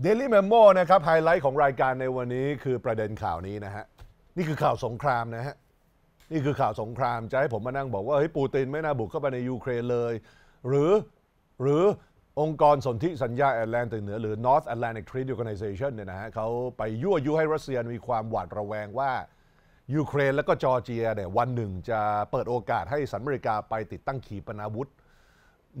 เดลี่แมมโมนะครับไฮไลท์ของรายการในวันนี้คือประเด็นข่าวนี้นะฮะนี่คือข่าวสงครามนะฮะนี่คือข่าวสงคราม จะให้ผมมานั่งบอกว่าเฮ้ยปูตินไม่น่าบุกเข้าไปในยูเครนเลย หรือ หรือองค์กรสนธิสัญญาแอตแลนติกเหนือหรือ North Atlantic Treaty Organization เนี่ยนะฮะเขาไปยั่วยุให้รัสเซียมีความหวาดระแวงว่า ยูเครนและก็จอร์เจียเนี่ยวันหนึ่งจะเปิดโอกาสให้สัฐอเมริกาไปติดตั้งขีปนาวุธ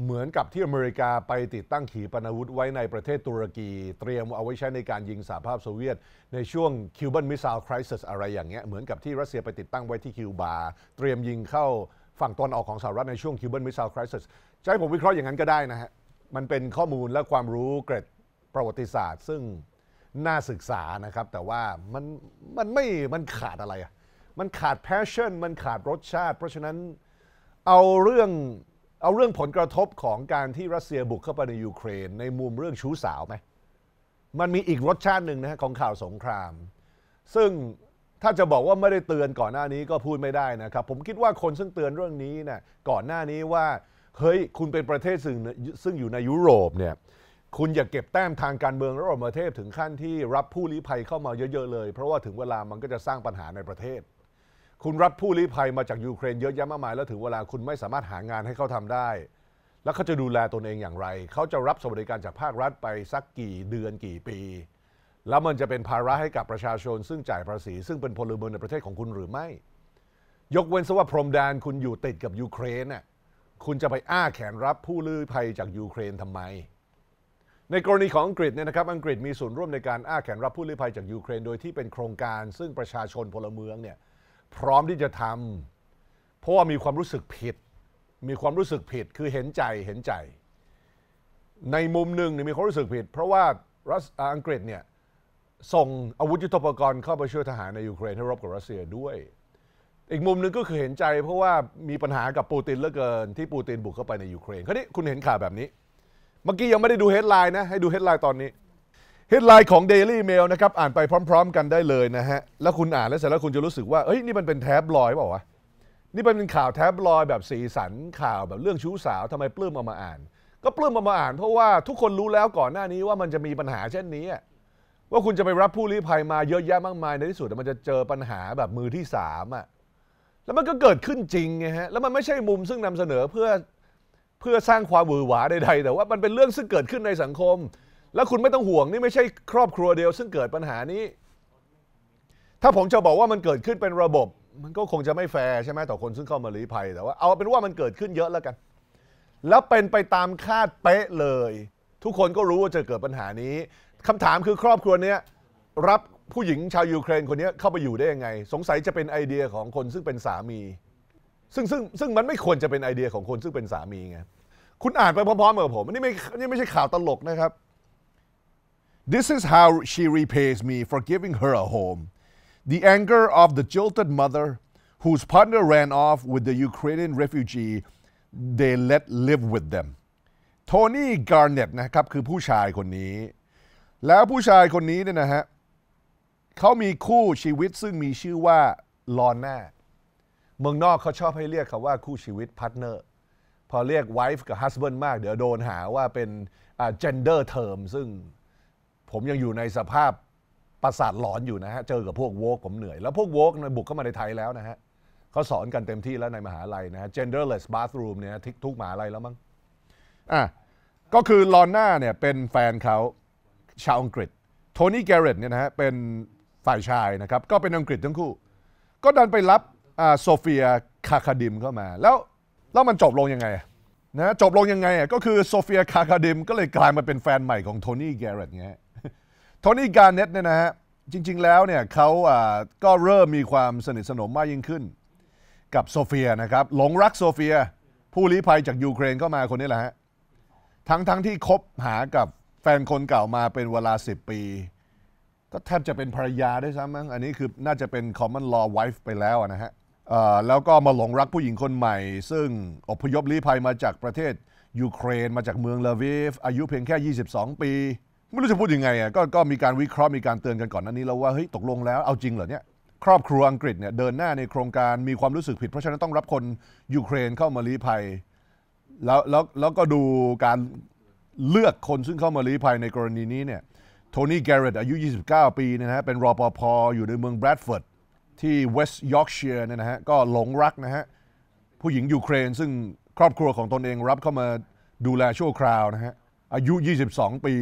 เหมือนกับที่อเมริกาไปติดตั้งขีปนาวุธไว้ในประเทศตุรกี เตรียมเอาไว้ใช้ในการยิงสหภาพโซเวียตในช่วงคิวบันมิสาซลคริสอะไรอย่างเงี้ยเหมือนกับที่รัสเซียไปติดตั้งไว้ที่คิวบา เตรียมยิงเข้าฝั่งตอนออกของสหรัฐในช่วงคิวบันมิสาซลคริสใช้ผมวิเคราะห์อย่างนั้นก็ได้นะฮะมันเป็นข้อมูลและความรู้เกร็ดประวัติศาสตร์ ซึ่งน่าศึกษานะครับแต่ว่ามันมันไม่มันขาดอะไรอะมันขาดแพชชั่นมันขาดรสชาติ เพราะฉะนั้นเอาเรื่องเอาเรื่องผลกระทบของการที่รัสเซียบุกเข้าไปในยูเครนในมุมเรื่องชู้สาวไหมมันมีอีกรสชาติหนึ่งนะของข่าวสงคราม ซึ่งถ้าจะบอกว่าไม่ได้เตือนก่อนหน้านี้ก็พูดไม่ได้นะครับ ผมคิดว่าคนซึ่งเตือนเรื่องนี้นะก่อนหน้านี้ว่า เฮ้ย คุณเป็นประเทศซึ่งซึ่งอยู่ในยุโรปเนี่ย คุณอย่าเก็บแต้มทางการเมืองระหว่างประเทศถึงขั้นที่รับผู้ลี้ภัยเข้ามาเยอะ ๆเลย เพราะว่าถึงเวลา มันก็จะสร้างปัญหาในประเทศคุณรับผู้ลี้ภัยมาจากยูเครนเยอะแยะมากมายแล้วถึงเวลาคุณไม่สามารถหางานให้เขาทำได้ แล้วเขาจะดูแลตนเองอย่างไร เขาจะรับสวัสดิการจากภาครัฐไปสักกี่เดือนกี่ปี แล้วมันจะเป็นภาระให้กับประชาชนซึ่งจ่ายภาษี ซึ่งเป็นพลเมืองในประเทศของคุณหรือไม่ ยกเว้นซะว่าพรมแดนคุณอยู่ติดกับยูเครนน่ะคุณจะไปอ้าแขนรับผู้ลี้ภัยจากยูเครนทำไม ในกรณีของอังกฤษเนี่ยนะครับ อังกฤษมีส่วนร่วมในการอ้าแขนรับผู้ลี้ภัยจากยูเครนโดยที่เป็นโครงการ ซึ่งประชาชนพลเมืองเนี่ยพร้อมที่จะทำเพราะว่ามีความรู้สึกผิด มีความรู้สึกผิดคือเห็นใจเห็นใจ ในมุมหนึ่งมีความรู้สึกผิด เพราะว่ารัสอังกฤษเนี่ยส่งอาวุธยุทโธปกรณ์เข้าไปช่วยทหารในยูเครนให้รบกับรัสเซียด้วย อีกมุมหนึ่งก็คือเห็นใจ เพราะว่ามีปัญหากับปูตินเหลือเกินที่ปูตินบุกเข้าไปในยูเครนคราวนี้คุณเห็นข่าวแบบนี้ เมื่อกี้ยังไม่ได้ดูเฮดไลน์นะให้ดูเฮดไลน์ตอนนี้ฮดไลน์ของ Daily Mail นะครับอ่านไปพร้อม ๆ กันได้เลยนะฮะ แล้วคุณอ่านแล้วเสร็จแล้วคุณจะรู้สึกว่า เอ้ยนี่มันเป็นแท็บลอยเปล่าวะนี่เป็นข่าวแท็บลอย แบบสีสันข่าวแบบเรื่องชู้สาวทำไมปลื้มเอามาอ่าน ก็ปลื้มเอามาอ่านเพราะว่า ทุกคนรู้แล้วก่อนหน้านี้ว่ามันจะมีปัญหาเช่นนี้ ว่าคุณจะไปรับผู้ลี้ภัยมาเยอะแยะมากมาย ในที่สุดมันจะเจอปัญหาแบบมือที่สามอ่ะแล้วมันก็เกิดขึ้นจริงไงฮะแล้วมันไม่ใช่มุมซึ่งนำเสนอเพื่อเพื่อสร้างความหวือหวาใดๆแต่ว่ามันเป็นเรื่องซึ่งเกิดขึ้นในสังคมแล้วคุณไม่ต้องห่วงนี่ไม่ใช่ครอบครัวเดียว ซึ่งเกิดปัญหานี้ ถ้าผมจะบอกว่ามันเกิดขึ้นเป็นระบบ มันก็คงจะไม่แฟร์ใช่ไหมต่อคนซึ่งเข้ามาลี้ภัย แต่ว่าเอาเป็นว่ามันเกิดขึ้นเยอะแล้วกัน แล้วเป็นไปตามคาดเป๊ะเลย ทุกคนก็รู้ว่าจะเกิดปัญหานี้คำถามคือครอบครัวเนี้ยรับผู้หญิงชาวยูเครนคนนี้เข้าไปอยู่ได้ยังไงสงสัยจะเป็นไอเดียของคนซึ่งเป็นสามีซึ่งซึ่งซึ่งมันไม่ควรจะเป็นไอเดียของคนซึ่งเป็นสามีไงคุณอ่านไปพร้อมๆกับผมนี่ไม่นี่ไม่ใช่ข่าวตลกนะครับ This is how she repays me for giving her a home. The anger of the jilted mother, whose partner ran off with the Ukrainian refugee they let live with them. Tony Garnett นะครับคือผู้ชายคนนี้ แล้วผู้ชายคนนี้เนี่ยนะฮะเขามีคู่ชีวิตซึ่งมีชื่อว่าลอนน่าเมืองนอกเขาชอบให้เรียกเขาว่าคู่ชีวิตพาร์ทเนอร์พอเรียก wife กับ husband มากเดี๋ยวโดนหาว่าเป็น gender term ซึ่งผมยังอยู่ในสภาพประสาทหลอนอยู่นะฮะ เจอกับพวกโวกผมเหนื่อย แล้วพวกโวกบุกเข้ามาในไทยแล้วนะฮะ เขาสอนกันเต็มที่แล้วในมหาลัยนะฮะ genderless bathroom เนี่ยทุกมหาลัยแล้วมั้ง อ่ะ ก็คือลอนน่าเนี่ยเป็นแฟนเขาชาวอังกฤษ โทนี่แกเรตเนี่ยนะฮะเป็นฝ่ายชายนะครับ ก็เป็นอังกฤษทั้งคู่ ก็ดันไปรับโซเฟียคาคาดิมเข้ามา แล้วแล้วมันจบลงยังไงนะจบลงยังไงอ่ะก็คือโซเฟียคาคาดิมก็เลยกลายมาเป็นแฟนใหม่ของโทนี่แกเรตเงี้ยโทนี่การเน็ตเนี่ยนะฮะจริงๆแล้วเนี่ยเขาก็เริ่มมีความสนิทสนมมากยิ่งขึ้น กับโซเฟียนะครับ หลงรักโซเฟีย ผู้ลี้ภัยจากยูเครนก็มาคนนี้แหละฮะทั้งๆทที่คบหากับแฟนคนเก่ามาเป็นเวลา 10 ปี ก็แทบจะเป็นภรรยาด้วยซ้ำมั้งอันนี้คือ น่าจะเป็น common law wife ไปแล้วนะฮะแล้วก็มาหลงรักผู้หญิงคนใหม่ ซึ่งอพยพลี้ภัยมาจากประเทศยูเครนมาจากเมืองลาวีฟอายุเพียงแค่ 22 ปีไม่รู้จะพูดยังไงอ่ะก็ก็มีการวิเคราะห์ มีการเตือนกันก่อนหน้านี้แล้วว่า เฮ้ย ตกลงแล้ว เอาจริงเหรอเนี่ย ครอบครัวอังกฤษเนี่ยเดินหน้าในโครงการมีความรู้สึกผิด เพราะฉะนั้นต้องรับคนยูเครนเข้ามาลี้ภัยแล้วแล้วแล้วก็ดูการเลือกคนซึ่งเข้ามาลี้ภัยในกรณีนี้เนี่ยโทนี่แกเรตอายุ 29 ปีนะฮะเป็นรอปออยู่ในเมืองแบรดฟอร์ดที่เวสต์ยอร์กเชียร์เนี่ยนะฮะก็หลงรักนะฮะผู้หญิงยูเครนซึ่งครอบครัวของตนเองรับเข้ามาดูแลชั่วคราวนะฮะอายุ 22 ปี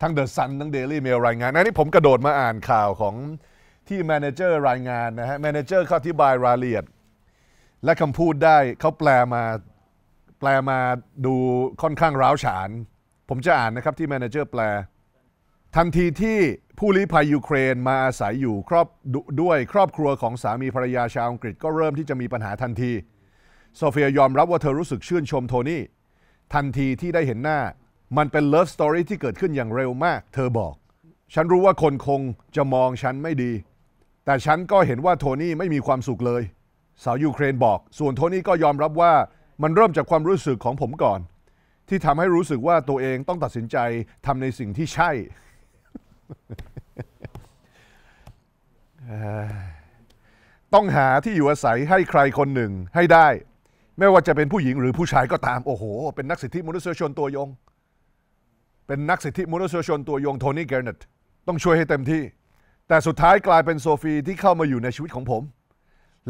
ทั้งเดอะซันทั้งเดลี่เมลรายงานนะนนี้ผมกระโดดมาอ่านข่าวของที่แมเนเจอร์รายงานนะฮะแมเนเจอร์เขาอธิบายรายละเอียด และคำพูดได้เขาแปลมาแปลมาดูค่อนข้างร้าวฉาน ผมจะอ่านนะครับที่แมเนเจอร์แปล ทันทีที่ผู้ลี้ภัยยูเครนมาอาศัยอยู่ครอบด้วยครอบครัวของสามีภรรยาชาวอังกฤษ ก็เริ่มที่จะมีปัญหาทันที โซเฟียยอมรับว่าเธอรู้สึกชื่นชมโทนี่ทันทีที่ได้เห็นหน้ามันเป็นเลิฟสตอรี่ที่เกิดขึ้นอย่างเร็วมาก เธอบอก ฉันรู้ว่าคนคงจะมองฉันไม่ดี แต่ฉันก็เห็นว่าโทนี่ไม่มีความสุขเลย สาวยูเครนบอก ส่วนโทนี่ก็ยอมรับว่ามันเริ่มจากความรู้สึกของผมก่อน ที่ทำให้รู้สึกว่าตัวเองต้องตัดสินใจทำในสิ่งที่ใช่ ต้องหาที่อยู่อาศัยให้ใครคนหนึ่งให้ได้ ไม่ว่าจะเป็นผู้หญิง หรือผู้ชายก็ตาม โอ้โห เป็นนักสิทธิมนุษยชนตัวยงเป็นนักสิทธิมนุษยชนตัวยงโทนี่เกรเนตต้องช่วยให้เต็มที่ แต่สุดท้ายกลายเป็นโซฟีที่เข้ามาอยู่ในชีวิตของผม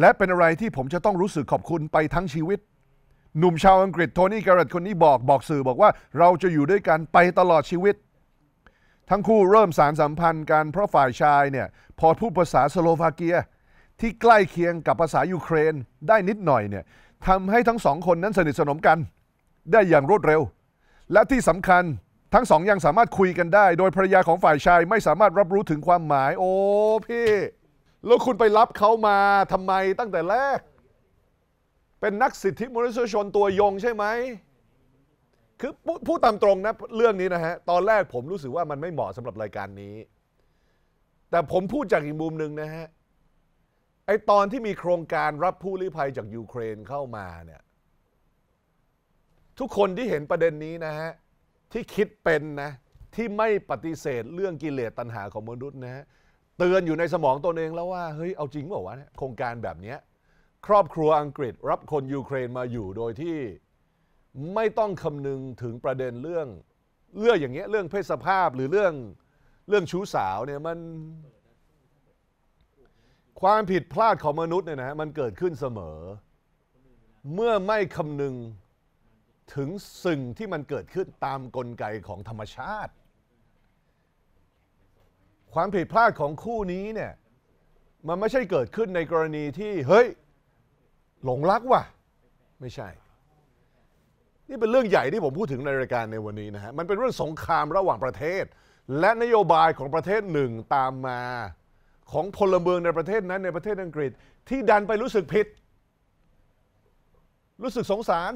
และเป็นอะไรที่ผมจะต้องรู้สึกขอบคุณไปทั้งชีวิต หนุ่มชาวอังกฤษโทนี่เกรเนตคนนี้บอกบอกสื่อบอกว่าเราจะอยู่ด้วยกันไปตลอดชีวิต ทั้งคู่เริ่มสารสัมพันธ์กันเพราะฝ่ายชายเนี่ยพอพูดภาษาสโลวาเกียที่ใกล้เคียงกับภาษายูเครนได้นิดหน่อยเนี่ยทำให้ทั้งสองคนนั้นสนิทสนมกัน ได้อย่างรวดเร็ว และที่สำคัญทั้งสองยังสามารถคุยกันได้ โดยภรรยาของฝ่ายชายไม่สามารถรับรู้ถึงความหมาย โอ้ พี่แล้วคุณไปรับเขามาทำไมตั้งแต่แรก เป็นนักสิทธิมนุษยชนตัวยงใช่ไหม คือพูดตามตรงนะ เรื่องนี้นะฮะ ตอนแรกผมรู้สึกว่ามันไม่เหมาะสำหรับรายการนี้ แต่ผมพูดจากอีกมุมหนึ่งนะฮะ ไอตอนที่มีโครงการรับผู้ลี้ภัยจากยูเครนเข้ามาเนี่ยทุกคนที่เห็นประเด็นนี้นะฮะที่คิดเป็นนะที่ไม่ปฏิเสธเรื่องกิเลสตัณหาของมนุษย์นะเตือนอยู่ในสมองตัวเองแล้วว่าเฮ้ยเอาจริงเปล่าวะเนี่ยโครงการแบบนี้ครอบครัวอังกฤษรับคนยูเครนมาอยู่โดยที่ไม่ต้องคำนึงถึงประเด็นเรื่องเรื่องอย่างเงี้ยเรื่องเพศสภาพหรือเรื่องเรื่องชู้สาวเนี่ยมันความผิดพลาดของมนุษย์เนี่ยนะฮะมันเกิดขึ้นเสมอ เมื่อไม่คำนึงถึงสิ่งที่มันเกิดขึ้นตามกลไกของธรรมชาติ ความผิดพลาดของคู่นี้เนี่ยมันไม่ใช่เกิดขึ้นในกรณีที่เฮ้ยหลงรักว่ะไม่ใช่ นี่เป็นเรื่องใหญ่ที่ผมพูดถึงในรายการในวันนี้นะฮะมันเป็นเรื่องสงครามระหว่างประเทศ และนโยบายของประเทศหนึ่งตามมาของพลเมืองในประเทศนั้นในประเทศอังกฤษที่ดันไปรู้สึกผิด รู้สึกสงสาร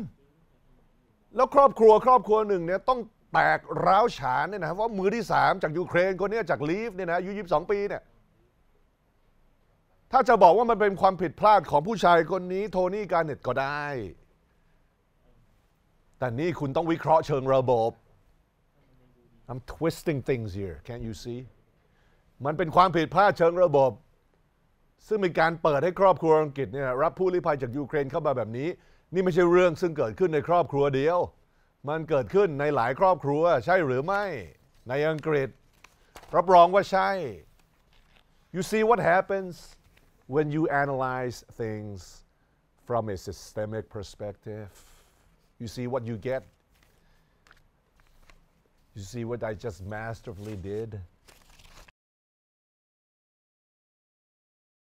แล้วครอบครัวครอบครัวหนึ่งเนี่ยต้องแตกร้าวฉานเนี่ยนะว่ามือที่สามจากยูเครนคนนี้จากลีฟเนี่ยนะอายุยีสิบสองปีเนี่ยถ้าจะบอกว่ามันเป็นความผิดพลาดของผู้ชายคนนี้ โทนี่การเน็ตก็ได้ แต่นี่คุณต้องวิเคราะห์เชิงระบบ I'm twisting things here can't you see มันเป็นความผิดพลาดเชิงระบบ ซึ่งมีการเปิดให้ครอบครัวอังกฤษเนี่ยรับผู้ลี้ภัยจากยูเครนเข้ามาแบบนี้นี่ไม่ใช่เรื่องซึ่งเกิดขึ้นในครอบครัวเดียว มันเกิดขึ้นในหลายครอบครัวใช่หรือไม่ ในอังกฤษรับรองว่าใช่ you see what happens when you analyze things from a systemic perspective you see what you get you see what I just masterfully did